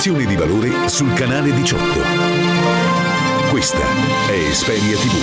Generazione di valore sul canale 18. Questa è Esperia TV.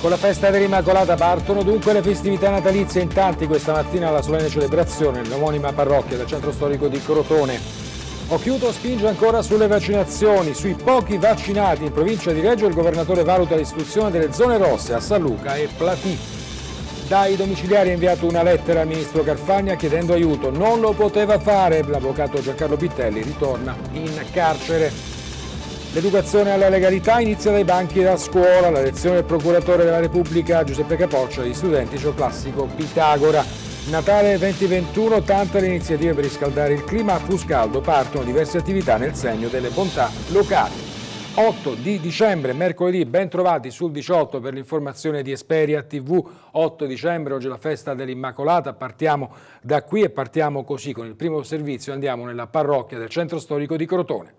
Con la festa dell'Immacolata partono dunque le festività natalizie in tanti questa mattina alla solenne celebrazione nell'omonima parrocchia del centro storico di Crotone. Occhiuto spinge ancora sulle vaccinazioni. Sui pochi vaccinati in provincia di Reggio il governatore valuta l'istruzione delle zone rosse a San Luca e Platì. Dai domiciliari ha inviato una lettera al ministro Carfagna chiedendo aiuto. Non lo poteva fare. L'avvocato Giancarlo Pittelli ritorna in carcere. L'educazione alla legalità inizia dai banchi della scuola. La lezione del procuratore della Repubblica Giuseppe Capoccia agli studenti c'è il classico Pitagora. Natale 2021, tante le iniziative per riscaldare il clima, a Fuscaldo partono diverse attività nel segno delle bontà locali. 8 di dicembre, mercoledì, ben trovati sul 18 per l'informazione di Esperia TV. 8 dicembre, oggi è la festa dell'Immacolata, partiamo da qui e partiamo così con il primo servizio, andiamo nella parrocchia del centro storico di Crotone.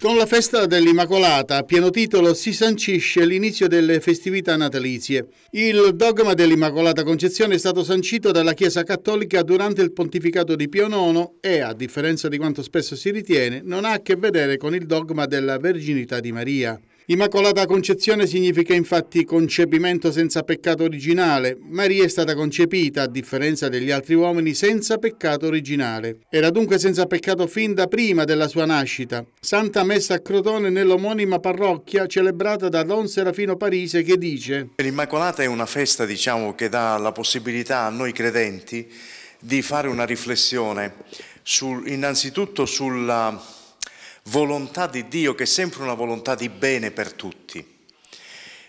Con la festa dell'Immacolata a pieno titolo si sancisce l'inizio delle festività natalizie. Il dogma dell'Immacolata Concezione è stato sancito dalla Chiesa Cattolica durante il pontificato di Pio IX e, a differenza di quanto spesso si ritiene, non ha a che vedere con il dogma della Verginità di Maria. Immacolata Concezione significa infatti concepimento senza peccato originale. Maria è stata concepita, a differenza degli altri uomini, senza peccato originale. Era dunque senza peccato fin da prima della sua nascita. Santa messa a Crotone nell'omonima parrocchia celebrata da Don Serafino Parise che dice L'Immacolata è una festa diciamo, che dà la possibilità a noi credenti di fare una riflessione sul, innanzitutto sulla volontà di Dio che è sempre una volontà di bene per tutti.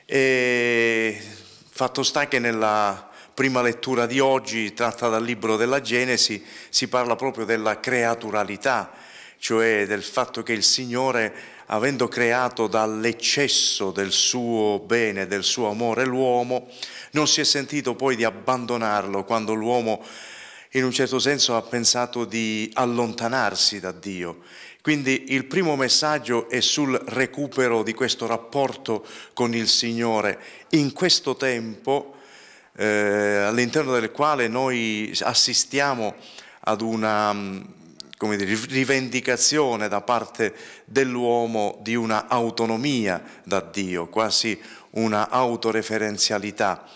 E fatto sta che nella prima lettura di oggi, tratta dal libro della Genesi, si parla proprio della creaturalità, cioè del fatto che il Signore, avendo creato dall'eccesso del suo bene, del suo amore l'uomo, non si è sentito poi di abbandonarlo quando l'uomo in un certo senso ha pensato di allontanarsi da Dio quindi il primo messaggio è sul recupero di questo rapporto con il Signore in questo tempo eh, all'interno del quale noi assistiamo ad una mm, come dire, rivendicazione da parte dell'uomo di una autonomia da Dio, quasi una autoreferenzialità.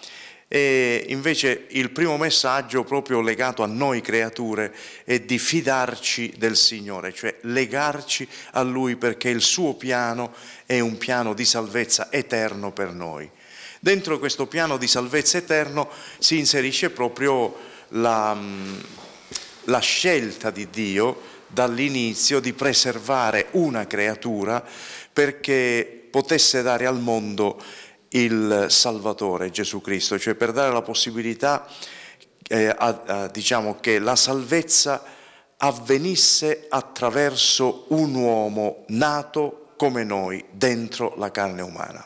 E invece il primo messaggio proprio legato a noi creature è di fidarci del Signore, cioè legarci a Lui perché il suo piano è un piano di salvezza eterno per noi. Dentro questo piano di salvezza eterno si inserisce proprio la, mm, la scelta di Dio dall'inizio di preservare una creatura perché potesse dare al mondo il Salvatore Gesù Cristo, cioè per dare la possibilità eh, a, a, diciamo che la salvezza avvenisse attraverso un uomo nato come noi dentro la carne umana.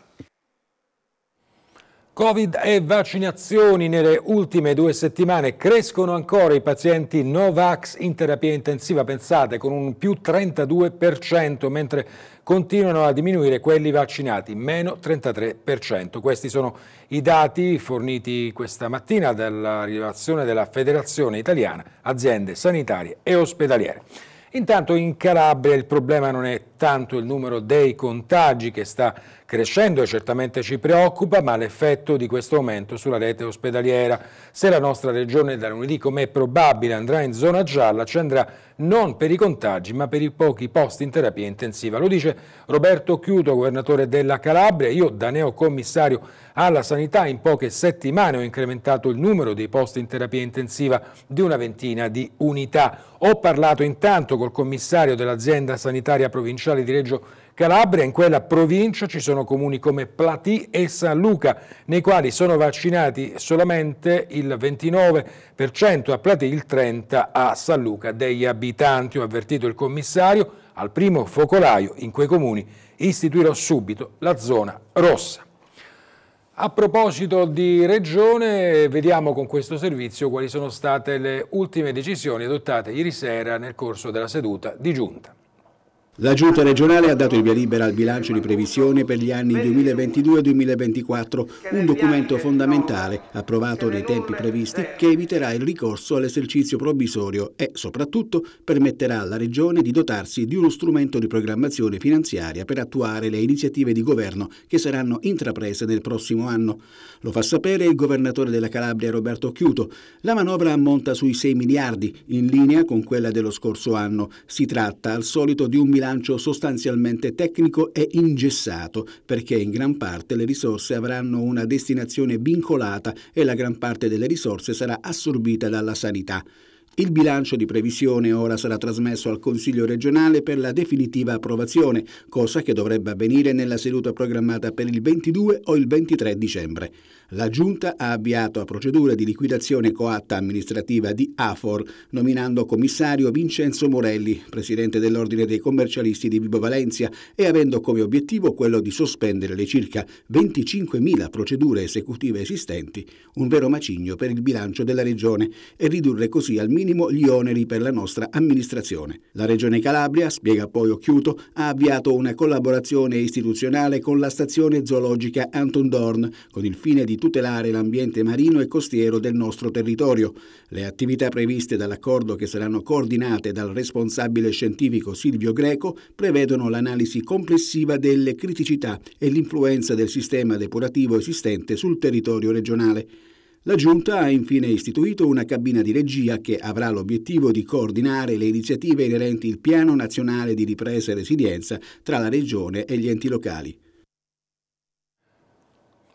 Covid e vaccinazioni. Nelle ultime due settimane crescono ancora i pazienti Novax in terapia intensiva, pensate, con un più 32%, mentre continuano a diminuire quelli vaccinati, meno 33%. Questi sono i dati forniti questa mattina dalla rilevazione della Federazione Italiana Aziende Sanitarie e Ospedaliere. Intanto in Calabria il problema non è tanto il numero dei contagi che sta crescendo e certamente ci preoccupa, ma l'effetto di questo aumento sulla rete ospedaliera. Se la nostra regione da lunedì, come è probabile, andrà in zona gialla, ci andrà non per i contagi, ma per i pochi posti in terapia intensiva. Lo dice Roberto Chiuto, governatore della Calabria. Io, da neocommissario alla sanità, in poche settimane ho incrementato il numero dei posti in terapia intensiva di una ventina di unità. Ho parlato intanto col commissario dell'azienda sanitaria provinciale provinciale di Reggio Calabria, in quella provincia ci sono comuni come Platì e San Luca, nei quali sono vaccinati solamente il 29% a Platì, il 30% a San Luca degli abitanti. Ho avvertito il commissario, al primo focolaio in quei comuni istituirò subito la zona rossa. A proposito di Regione, vediamo con questo servizio quali sono state le ultime decisioni adottate ieri sera nel corso della seduta di Giunta. La Giunta regionale ha dato il via libera al bilancio di previsione per gli anni 2022-2024, un documento fondamentale approvato nei tempi previsti che eviterà il ricorso all'esercizio provvisorio e soprattutto permetterà alla Regione di dotarsi di uno strumento di programmazione finanziaria per attuare le iniziative di governo che saranno intraprese nel prossimo anno. Lo fa sapere il governatore della Calabria Roberto Chiuto. La manovra ammonta sui 6 miliardi, in linea con quella dello scorso anno. Si tratta al solito di un bilancio bilancio sostanzialmente tecnico è ingessato, perché in gran parte le risorse avranno una destinazione vincolata e la gran parte delle risorse sarà assorbita dalla sanità. Il bilancio di previsione ora sarà trasmesso al Consiglio regionale per la definitiva approvazione, cosa che dovrebbe avvenire nella seduta programmata per il 22 o il 23 dicembre. La Giunta ha avviato a procedura di liquidazione coatta amministrativa di AFOR, nominando commissario Vincenzo Morelli, presidente dell'Ordine dei commercialisti di Vibo Valencia, e avendo come obiettivo quello di sospendere le circa 25.000 procedure esecutive esistenti, un vero macigno per il bilancio della regione, e ridurre così al minimo minimo gli oneri per la nostra amministrazione. La Regione Calabria, spiega poi Occhiuto, ha avviato una collaborazione istituzionale con la stazione zoologica Anton Dorn con il fine di tutelare l'ambiente marino e costiero del nostro territorio. Le attività previste dall'accordo che saranno coordinate dal responsabile scientifico Silvio Greco prevedono l'analisi complessiva delle criticità e l'influenza del sistema depurativo esistente sul territorio regionale. La Giunta ha infine istituito una cabina di regia che avrà l'obiettivo di coordinare le iniziative inerenti il Piano Nazionale di Ripresa e Resilienza tra la Regione e gli enti locali.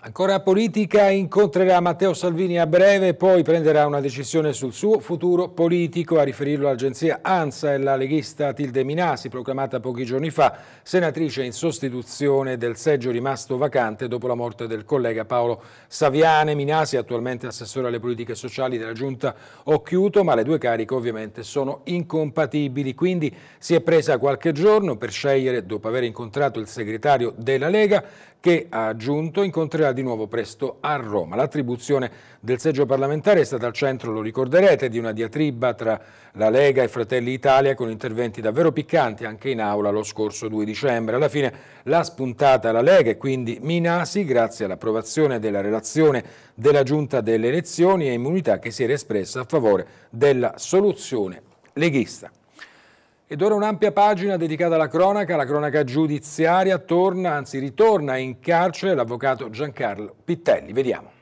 Ancora politica, incontrerà Matteo Salvini a breve poi prenderà una decisione sul suo futuro politico. A riferirlo all'agenzia ANSA e la leghista Tilde Minasi, proclamata pochi giorni fa senatrice in sostituzione del seggio rimasto vacante dopo la morte del collega Paolo Saviane. Minasi, attualmente assessore alle politiche sociali della giunta Occhiuto, ma le due cariche ovviamente sono incompatibili. Quindi si è presa qualche giorno per scegliere, dopo aver incontrato il segretario della Lega, che ha aggiunto incontrerà di nuovo presto a Roma. L'attribuzione del seggio parlamentare è stata al centro, lo ricorderete, di una diatriba tra la Lega e Fratelli Italia con interventi davvero piccanti anche in aula lo scorso 2 dicembre. Alla fine l'ha spuntata la Lega e quindi Minasi, grazie all'approvazione della relazione della Giunta delle elezioni e immunità che si era espressa a favore della soluzione leghista. Ed ora un'ampia pagina dedicata alla cronaca, la cronaca giudiziaria, torna, anzi ritorna in carcere l'avvocato Giancarlo Pittelli. Vediamo.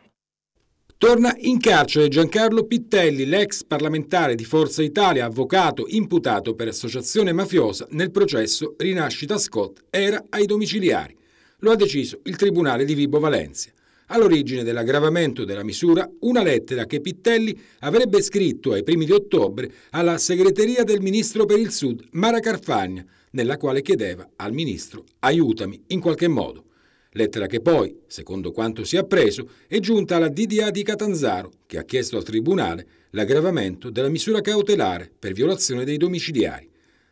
Torna in carcere Giancarlo Pittelli, l'ex parlamentare di Forza Italia, avvocato imputato per associazione mafiosa nel processo Rinascita Scott, era ai domiciliari. Lo ha deciso il Tribunale di Vibo Valencia all'origine dell'aggravamento della misura una lettera che Pittelli avrebbe scritto ai primi di ottobre alla segreteria del ministro per il Sud, Mara Carfagna, nella quale chiedeva al ministro aiutami in qualche modo. Lettera che poi, secondo quanto si è appreso, è giunta alla DDA di Catanzaro, che ha chiesto al Tribunale l'aggravamento della misura cautelare per violazione dei domiciliari.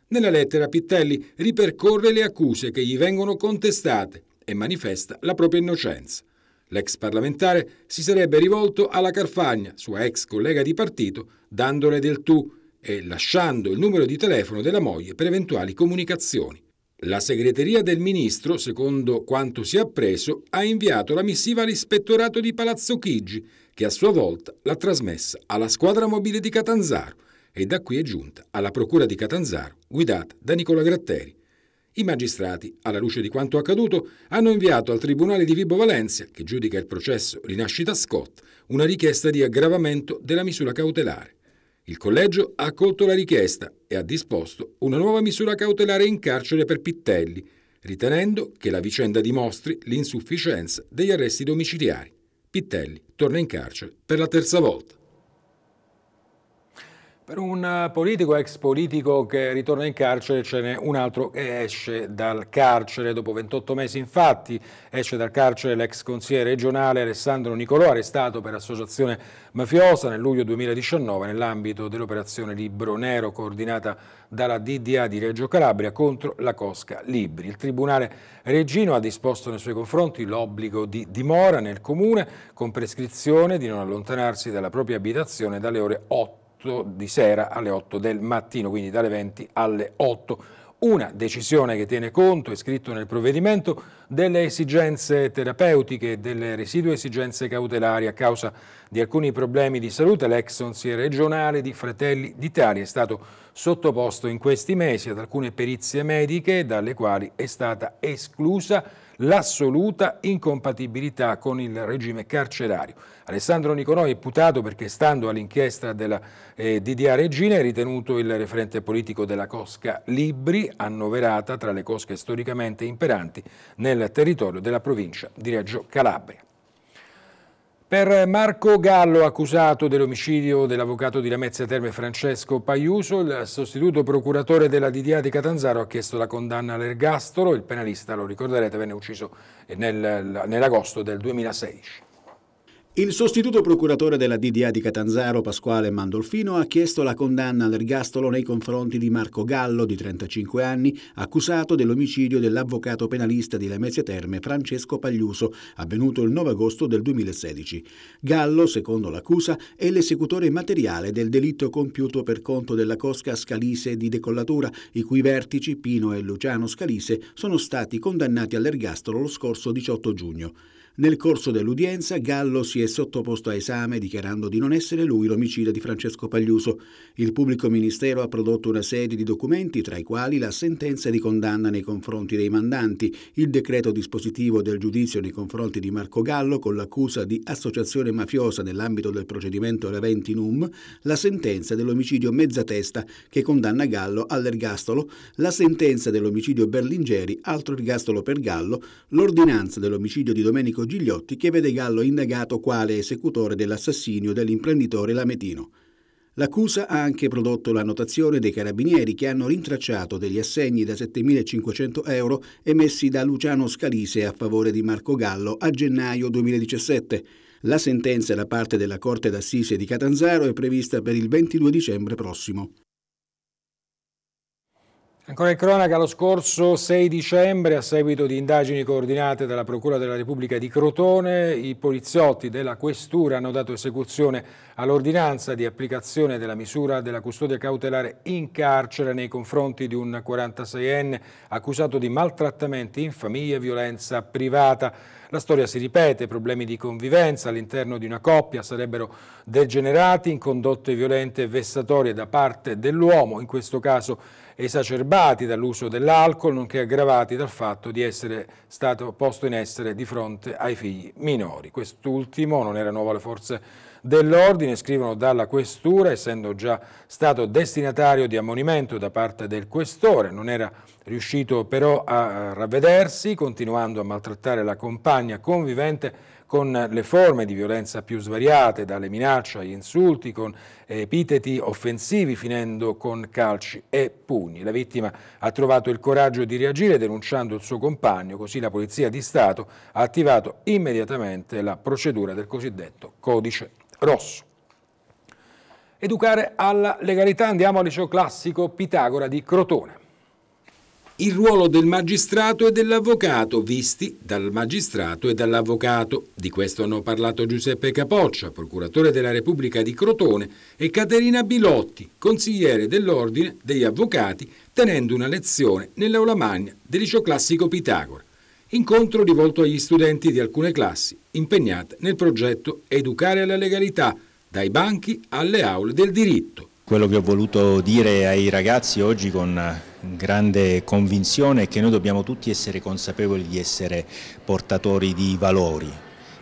Nella lettera Pittelli ripercorre le accuse che gli vengono contestate e manifesta la propria innocenza. L'ex parlamentare si sarebbe rivolto alla Carfagna, sua ex collega di partito, dandole del tu e lasciando il numero di telefono della moglie per eventuali comunicazioni. La segreteria del ministro, secondo quanto si è appreso, ha inviato la missiva all'ispettorato di Palazzo Chigi, che a sua volta l'ha trasmessa alla squadra mobile di Catanzaro e da qui è giunta alla procura di Catanzaro guidata da Nicola Gratteri. I magistrati, alla luce di quanto accaduto, hanno inviato al Tribunale di Vibo Valencia, che giudica il processo Rinascita Scott, una richiesta di aggravamento della misura cautelare. Il collegio ha accolto la richiesta e ha disposto una nuova misura cautelare in carcere per Pittelli, ritenendo che la vicenda dimostri l'insufficienza degli arresti domiciliari. Pittelli torna in carcere per la terza volta. Per un eh, politico, ex politico che ritorna in carcere ce n'è un altro che esce dal carcere. Dopo 28 mesi infatti esce dal carcere l'ex consigliere regionale Alessandro Nicolò, arrestato per associazione mafiosa nel luglio 2019 nell'ambito dell'operazione Libro Nero coordinata dalla DDA di Reggio Calabria contro la Cosca Libri. Il Tribunale Regino ha disposto nei suoi confronti l'obbligo di dimora nel comune con prescrizione di non allontanarsi dalla propria abitazione dalle ore 8 8 di sera alle 8 del mattino, quindi dalle 20 alle 8. Una decisione che tiene conto, è scritto nel provvedimento, delle esigenze terapeutiche e delle residue esigenze cautelari a causa di alcuni problemi di salute. L'ex consigliere regionale di Fratelli d'Italia è stato sottoposto in questi mesi ad alcune perizie mediche dalle quali è stata esclusa l'assoluta incompatibilità con il regime carcerario. Alessandro Nicolò è imputato perché, stando all'inchiesta della eh, DDA Regina, è ritenuto il referente politico della cosca Libri, annoverata tra le cosche storicamente imperanti nel territorio della provincia di Reggio Calabria. Per Marco Gallo, accusato dell'omicidio dell'avvocato di Lamezia Terme Francesco Paiuso, il sostituto procuratore della DDA di Catanzaro ha chiesto la condanna all'ergastolo. Il penalista, lo ricorderete, venne ucciso nel, nell'agosto del 2016. Il sostituto procuratore della DDA di Catanzaro, Pasquale Mandolfino, ha chiesto la condanna all'ergastolo nei confronti di Marco Gallo, di 35 anni, accusato dell'omicidio dell'avvocato penalista di Lamezia Terme Francesco Pagliuso, avvenuto il 9 agosto del 2016. Gallo, secondo l'accusa, è l'esecutore materiale del delitto compiuto per conto della cosca Scalise di Decollatura, i cui vertici, Pino e Luciano Scalise, sono stati condannati all'ergastolo lo scorso 18 giugno. Nel corso dell'udienza Gallo si è sottoposto a esame dichiarando di non essere lui l'omicida di Francesco Pagliuso. Il pubblico ministero ha prodotto una serie di documenti, tra i quali la sentenza di condanna nei confronti dei mandanti, il decreto dispositivo del giudizio nei confronti di Marco Gallo con l'accusa di associazione mafiosa nell'ambito del procedimento Num, la sentenza dell'omicidio Mezzatesta che condanna Gallo all'ergastolo, la sentenza dell'omicidio Berlingeri, altro ergastolo per Gallo, l'ordinanza dell'omicidio di Domenico Gigliotti che vede Gallo indagato quale esecutore dell'assassinio dell'imprenditore Lametino. L'accusa ha anche prodotto la notazione dei carabinieri che hanno rintracciato degli assegni da 7.500 euro emessi da Luciano Scalise a favore di Marco Gallo a gennaio 2017. La sentenza da parte della Corte d'Assise di Catanzaro è prevista per il 22 dicembre prossimo. Ancora in cronaca, lo scorso 6 dicembre, a seguito di indagini coordinate dalla Procura della Repubblica di Crotone, i poliziotti della Questura hanno dato esecuzione all'ordinanza di applicazione della misura della custodia cautelare in carcere nei confronti di un 46enne accusato di maltrattamenti in famiglia e violenza privata. La storia si ripete, problemi di convivenza all'interno di una coppia sarebbero degenerati in condotte violente e vessatorie da parte dell'uomo, in questo caso esacerbati dall'uso dell'alcol, nonché aggravati dal fatto di essere stato posto in essere di fronte ai figli minori. Quest'ultimo non era nuovo alle forze dell'ordine, scrivono dalla questura, essendo già stato destinatario di ammonimento da parte del questore, non era riuscito però a ravvedersi, continuando a maltrattare la compagna convivente con le forme di violenza più svariate, dalle minacce agli insulti, con eh, epiteti offensivi, finendo con calci e pugni. La vittima ha trovato il coraggio di reagire denunciando il suo compagno, così la Polizia di Stato ha attivato immediatamente la procedura del cosiddetto codice rosso. Educare alla legalità, andiamo al liceo classico Pitagora di Crotone il ruolo del magistrato e dell'avvocato, visti dal magistrato e dall'avvocato. Di questo hanno parlato Giuseppe Capoccia, procuratore della Repubblica di Crotone, e Caterina Bilotti, consigliere dell'Ordine degli Avvocati, tenendo una lezione nell'aula magna del liceo classico Pitagora. Incontro rivolto agli studenti di alcune classi impegnate nel progetto Educare alla legalità, dai banchi alle aule del diritto. Quello che ho voluto dire ai ragazzi oggi con grande convinzione è che noi dobbiamo tutti essere consapevoli di essere portatori di valori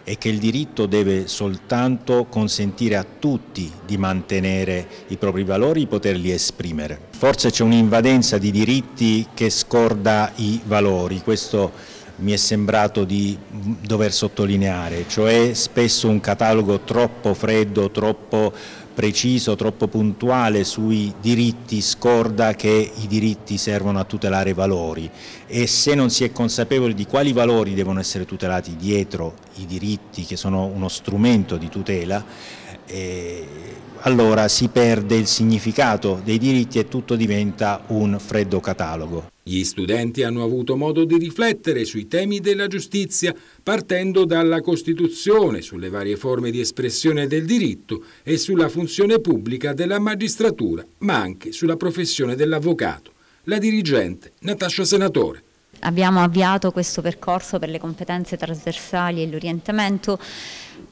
e che il diritto deve soltanto consentire a tutti di mantenere i propri valori, poterli esprimere. Forse c'è un'invadenza di diritti che scorda i valori, questo mi è sembrato di dover sottolineare, cioè spesso un catalogo troppo freddo, troppo preciso, troppo puntuale sui diritti scorda che i diritti servono a tutelare i valori e se non si è consapevoli di quali valori devono essere tutelati dietro i diritti che sono uno strumento di tutela eh, allora si perde il significato dei diritti e tutto diventa un freddo catalogo. Gli studenti hanno avuto modo di riflettere sui temi della giustizia partendo dalla Costituzione, sulle varie forme di espressione del diritto e sulla funzione pubblica della magistratura, ma anche sulla professione dell'avvocato. La dirigente Natascia Senatore abbiamo avviato questo percorso per le competenze trasversali e l'orientamento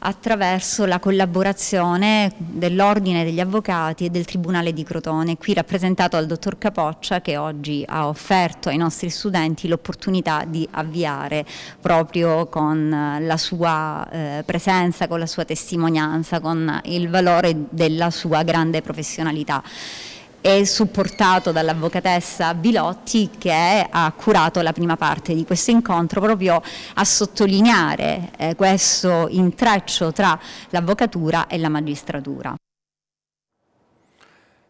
attraverso la collaborazione dell'Ordine degli Avvocati e del Tribunale di Crotone, qui rappresentato dal dottor Capoccia che oggi ha offerto ai nostri studenti l'opportunità di avviare proprio con la sua eh, presenza, con la sua testimonianza, con il valore della sua grande professionalità e supportato dall'avvocatessa Bilotti che ha curato la prima parte di questo incontro proprio a sottolineare eh, questo intreccio tra l'avvocatura e la magistratura.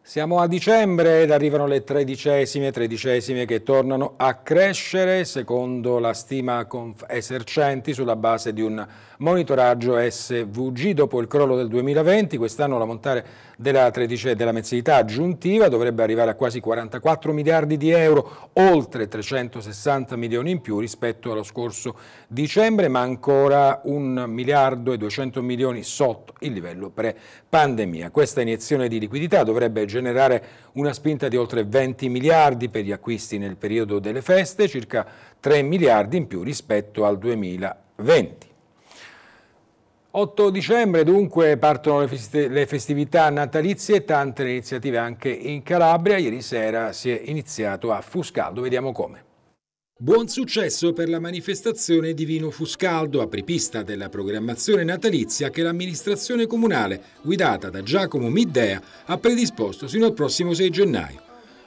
Siamo a dicembre ed arrivano le tredicesime, tredicesime che tornano a crescere secondo la stima Esercenti sulla base di un monitoraggio SVG. Dopo il crollo del 2020, quest'anno la montare della, della mensilità aggiuntiva dovrebbe arrivare a quasi 44 miliardi di euro, oltre 360 milioni in più rispetto allo scorso dicembre, ma ancora 1 miliardo e 200 milioni sotto il livello pre-pandemia. Questa iniezione di liquidità dovrebbe generare una spinta di oltre 20 miliardi per gli acquisti nel periodo delle feste, circa 3 miliardi in più rispetto al 2020. 8 dicembre dunque partono le, festi le festività natalizie e tante iniziative anche in Calabria. Ieri sera si è iniziato a Fuscaldo, vediamo come. Buon successo per la manifestazione di Vino Fuscaldo, apripista della programmazione natalizia che l'amministrazione comunale, guidata da Giacomo Middea, ha predisposto sino al prossimo 6 gennaio.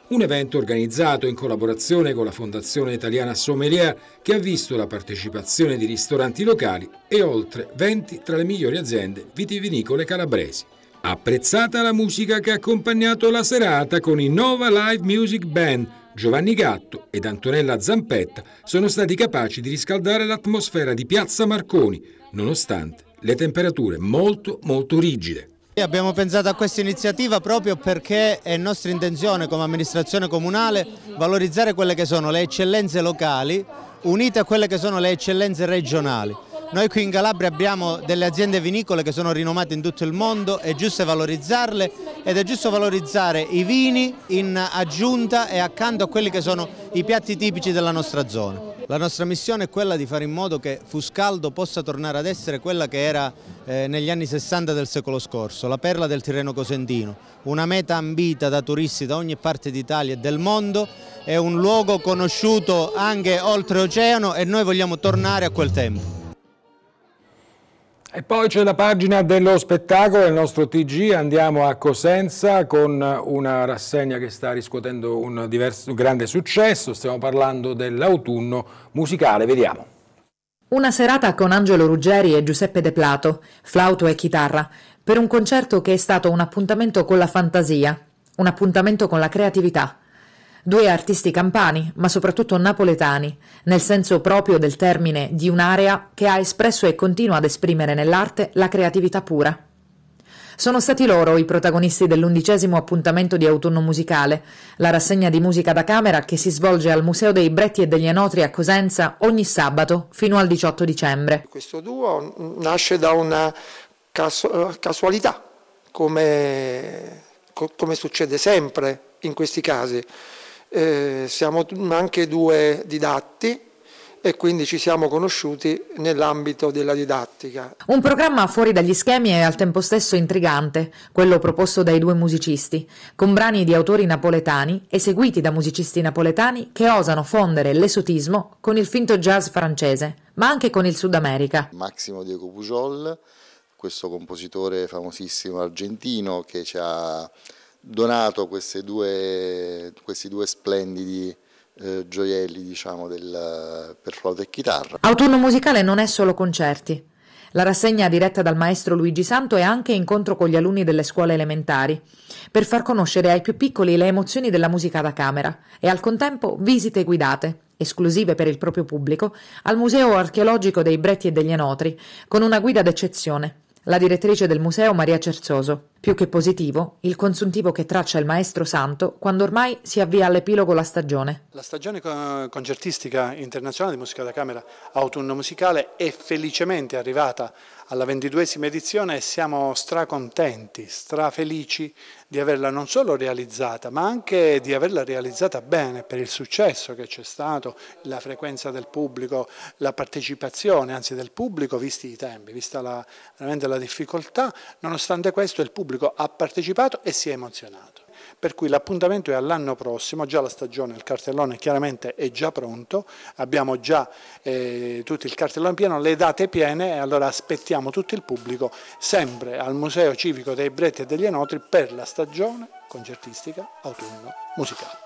Un evento organizzato in collaborazione con la Fondazione Italiana Sommelier che ha visto la partecipazione di ristoranti locali e oltre 20 tra le migliori aziende vitivinicole calabresi. Apprezzata la musica che ha accompagnato la serata con i Nova Live Music Band, Giovanni Gatto ed Antonella Zampetta sono stati capaci di riscaldare l'atmosfera di Piazza Marconi, nonostante le temperature molto molto rigide. Abbiamo pensato a questa iniziativa proprio perché è nostra intenzione come amministrazione comunale valorizzare quelle che sono le eccellenze locali unite a quelle che sono le eccellenze regionali. Noi qui in Calabria abbiamo delle aziende vinicole che sono rinomate in tutto il mondo, è giusto valorizzarle ed è giusto valorizzare i vini in aggiunta e accanto a quelli che sono i piatti tipici della nostra zona. La nostra missione è quella di fare in modo che Fuscaldo possa tornare ad essere quella che era eh, negli anni 60 del secolo scorso, la perla del Tirreno Cosentino, una meta ambita da turisti da ogni parte d'Italia e del mondo, è un luogo conosciuto anche oltreoceano e noi vogliamo tornare a quel tempo. E poi c'è la pagina dello spettacolo del nostro TG, andiamo a Cosenza con una rassegna che sta riscuotendo un, diverso, un grande successo, stiamo parlando dell'autunno musicale, vediamo. Una serata con Angelo Ruggeri e Giuseppe De Plato, flauto e chitarra, per un concerto che è stato un appuntamento con la fantasia, un appuntamento con la creatività, Due artisti campani, ma soprattutto napoletani, nel senso proprio del termine di un'area che ha espresso e continua ad esprimere nell'arte la creatività pura. Sono stati loro i protagonisti dell'undicesimo appuntamento di autunno musicale, la rassegna di musica da camera che si svolge al Museo dei Bretti e degli Enotri a Cosenza ogni sabato fino al 18 dicembre. Questo duo nasce da una casualità, come, come succede sempre in questi casi eh, siamo anche due didatti e quindi ci siamo conosciuti nell'ambito della didattica. Un programma fuori dagli schemi e al tempo stesso intrigante, quello proposto dai due musicisti, con brani di autori napoletani eseguiti da musicisti napoletani che osano fondere l'esotismo con il finto jazz francese, ma anche con il Sud America. Massimo Diego Pujol, questo compositore famosissimo argentino che ci ha donato due, questi due splendidi eh, gioielli diciamo, del, per flauto e chitarra. Autunno musicale non è solo concerti. La rassegna diretta dal maestro Luigi Santo è anche incontro con gli alunni delle scuole elementari, per far conoscere ai più piccoli le emozioni della musica da camera e al contempo visite guidate, esclusive per il proprio pubblico, al Museo archeologico dei Bretti e degli Enotri, con una guida d'eccezione, la direttrice del museo Maria Cerzoso. Più che positivo, il consuntivo che traccia il maestro santo quando ormai si avvia all'epilogo la stagione. La stagione concertistica internazionale di musica da camera autunno musicale è felicemente arrivata alla ventiduesima edizione e siamo stracontenti, strafelici di averla non solo realizzata, ma anche di averla realizzata bene per il successo che c'è stato, la frequenza del pubblico, la partecipazione anzi del pubblico, visti i tempi, vista la, veramente la difficoltà. Nonostante questo il pubblico ha partecipato e si è emozionato per cui l'appuntamento è all'anno prossimo, già la stagione, il cartellone chiaramente è già pronto, abbiamo già eh, tutto il cartellone pieno, le date piene e allora aspettiamo tutto il pubblico sempre al Museo Civico dei Bretti e degli Enotri per la stagione concertistica autunno musicale.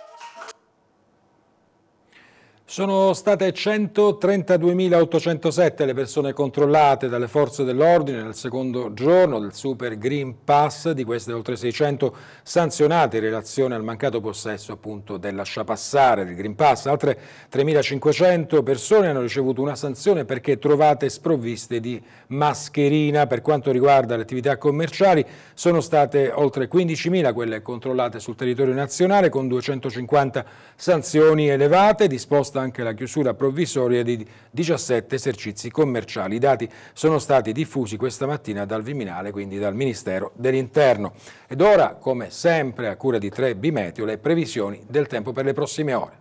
Sono state 132.807 le persone controllate dalle forze dell'ordine nel secondo giorno del Super Green Pass, di queste oltre 600 sanzionate in relazione al mancato possesso appunto del lasciapassare del Green Pass. Altre 3.500 persone hanno ricevuto una sanzione perché trovate sprovviste di mascherina. Per quanto riguarda le attività commerciali sono state oltre 15.000 quelle controllate sul territorio nazionale con 250 sanzioni elevate disposte anche la chiusura provvisoria di 17 esercizi commerciali. I dati sono stati diffusi questa mattina dal Viminale, quindi dal Ministero dell'Interno. Ed ora, come sempre, a cura di 3B le previsioni del tempo per le prossime ore.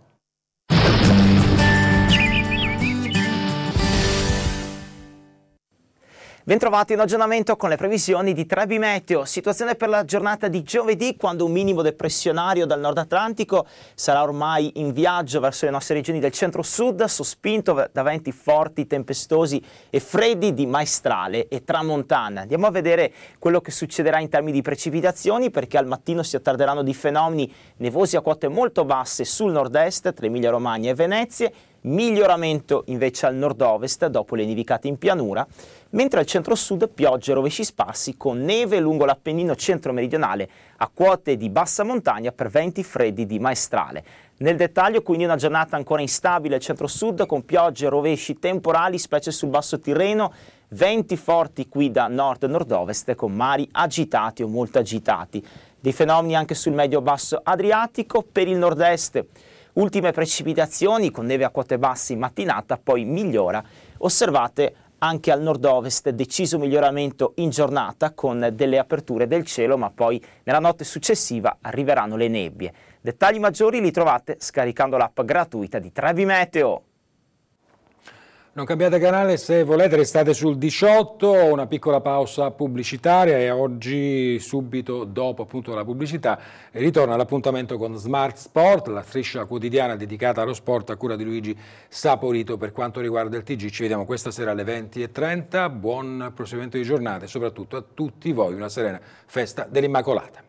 Bentrovati in aggiornamento con le previsioni di Trebi Meteo. Situazione per la giornata di giovedì quando un minimo depressionario dal nord Atlantico sarà ormai in viaggio verso le nostre regioni del centro-sud, sospinto da venti forti, tempestosi e freddi di maestrale e tramontana. Andiamo a vedere quello che succederà in termini di precipitazioni perché al mattino si attarderanno di fenomeni nevosi a quote molto basse sul nord-est, tra Emilia Romagna e Venezia miglioramento invece al nord-ovest dopo le nevicate in pianura, mentre al centro-sud piogge e rovesci sparsi con neve lungo l'Appennino centro-meridionale a quote di bassa montagna per venti freddi di maestrale. Nel dettaglio quindi una giornata ancora instabile al centro-sud con piogge e rovesci temporali, specie sul basso Tirreno, venti forti qui da nord-nord-ovest con mari agitati o molto agitati. Dei fenomeni anche sul medio-basso Adriatico per il nord-est Ultime precipitazioni con neve a quote basse in mattinata, poi migliora. Osservate anche al nord-ovest deciso miglioramento in giornata con delle aperture del cielo, ma poi nella notte successiva arriveranno le nebbie. Dettagli maggiori li trovate scaricando l'app gratuita di Trevi Meteo. Non cambiate canale, se volete restate sul 18, una piccola pausa pubblicitaria e oggi subito dopo appunto la pubblicità ritorna l'appuntamento con Smart Sport, la striscia quotidiana dedicata allo sport a cura di Luigi Saporito per quanto riguarda il TG. Ci vediamo questa sera alle 20.30, buon proseguimento di giornata e soprattutto a tutti voi una serena festa dell'Immacolata.